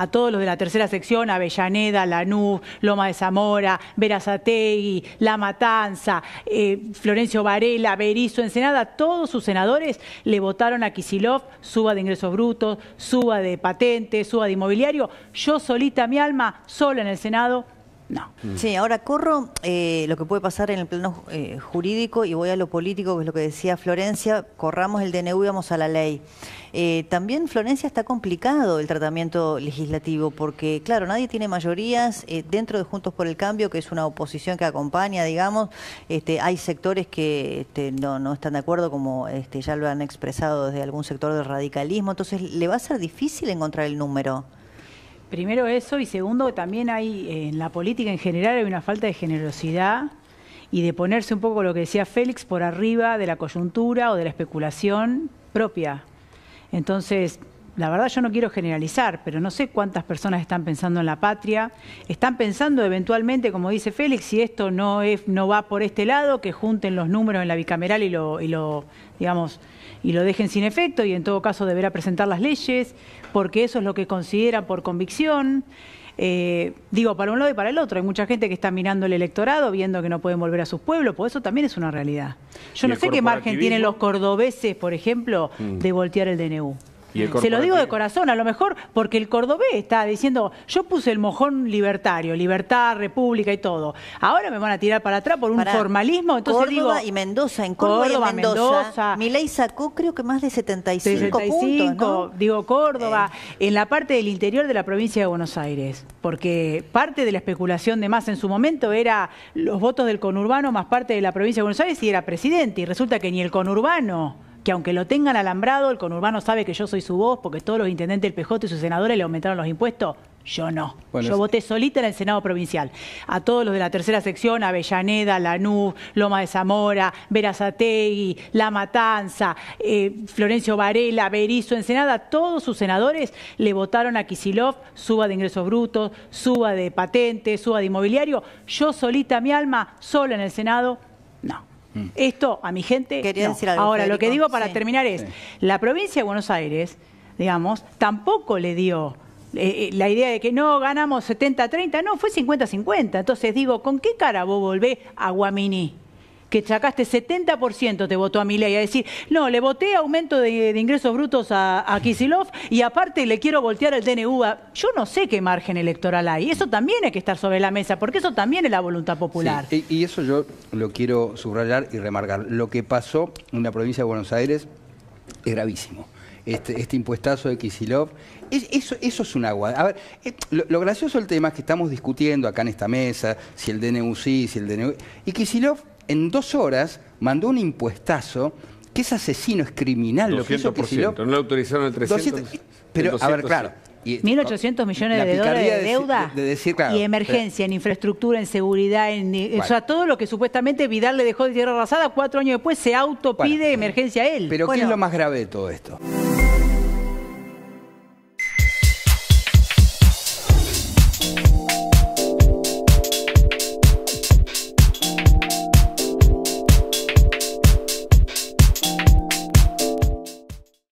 a todos los de la tercera sección, Avellaneda, Lanús, Loma de Zamora, Verazategui, La Matanza, eh, Florencio Varela, Berizo, Ensenada, todos sus senadores le votaron a Kisilov suba de ingresos brutos, suba de patentes, suba de inmobiliario. Yo solita mi alma, solo en el Senado, Mm. Sí, ahora corro eh, lo que puede pasar en el plano eh, jurídico y voy a lo político, que es lo que decía Florencia, corramos el DNU y vamos a la ley. Eh, también Florencia está complicado el tratamiento legislativo porque, claro, nadie tiene mayorías eh, dentro de Juntos por el Cambio, que es una oposición que acompaña, digamos, este, hay sectores que este, no, están de acuerdo, como este, ya lo han expresado desde algún sector del radicalismo, entonces le va a ser difícil encontrar el número. Primero eso y segundo también hay en la política en general hay una falta de generosidad y de ponerse un poco lo que decía Félix por arriba de la coyuntura o de la especulación propia. Entonces, la verdad yo no quiero generalizar, pero no sé cuántas personas están pensando en la patria, están pensando eventualmente, como dice Félix, si esto no, no va por este lado, que junten los números en la bicameral y lo, digamos, y lo dejen sin efecto y en todo caso deberá presentar las leyes, porque eso es lo que consideran por convicción. Eh, digo, para un lado y para el otro. Hay mucha gente que está mirando el electorado, viendo que no pueden volver a sus pueblos, por pues eso también es una realidad. Yo no sé qué margen tienen los cordobeses, por ejemplo, mm. de voltear el DNU. Se lo digo de corazón, a lo mejor porque el cordobés está diciendo, yo puse el mojón libertario, libertad, república y todo. Ahora me van a tirar para atrás por un formalismo. Entonces Córdoba y Mendoza, en Córdoba, y Mendoza. Mi ley sacó creo que más de 75, 75 puntos. Digo Córdoba, eh. en la parte del interior de la provincia de Buenos Aires, porque parte de la especulación de más en su momento era los votos del conurbano más parte de la provincia de Buenos Aires y era presidente, y resulta que ni el conurbano que aunque lo tengan alambrado, el conurbano sabe que yo soy su voz porque todos los intendentes del PJ y sus senadores le aumentaron los impuestos. Yo no. yo voté solita en el Senado Provincial. A todos los de la tercera sección, Avellaneda, Lanús, Loma de Zamora, Verazategui, La Matanza, eh, Florencio Varela, Berizo, Ensenada, todos sus senadores le votaron a Kisilov suba de ingresos brutos, suba de patentes, suba de inmobiliario. Yo solita mi alma, solo en el Senado, no. Mm. Esto a mi gente. Ahora, lo que digo para terminar es: la provincia de Buenos Aires, digamos, tampoco le dio eh, eh, la idea de que no ganamos 70-30, no, fue 50-50. Entonces digo, ¿con qué cara vos volvés a Guamini? que sacaste 70% te votó a ley, a decir, no, le voté aumento de, ingresos brutos a, a y aparte le quiero voltear el DNU Yo no sé qué margen electoral hay. Eso también hay que estar sobre la mesa, porque eso también es la voluntad popular. y, eso yo lo quiero subrayar y remarcar. Lo que pasó en la provincia de Buenos Aires es gravísimo. Este, este, impuestazo de Kisilov. eso, eso es un agua. A ver, eh, lo, gracioso del tema es que estamos discutiendo acá en esta mesa si el DNU sí, si el DNU. Y Kisilov en dos horas mandó un impuestazo que es asesino, es criminal 200%, lo que hizo No autorizaron el 300. pero, a ver, claro. 1.800 millones de dólares de deuda y emergencia, en infraestructura, en seguridad, en, eh, o sea, todo lo que supuestamente Vidal le dejó de tierra arrasada, cuatro años después se autopide emergencia a él. Pero ¿qué es lo más grave de todo esto?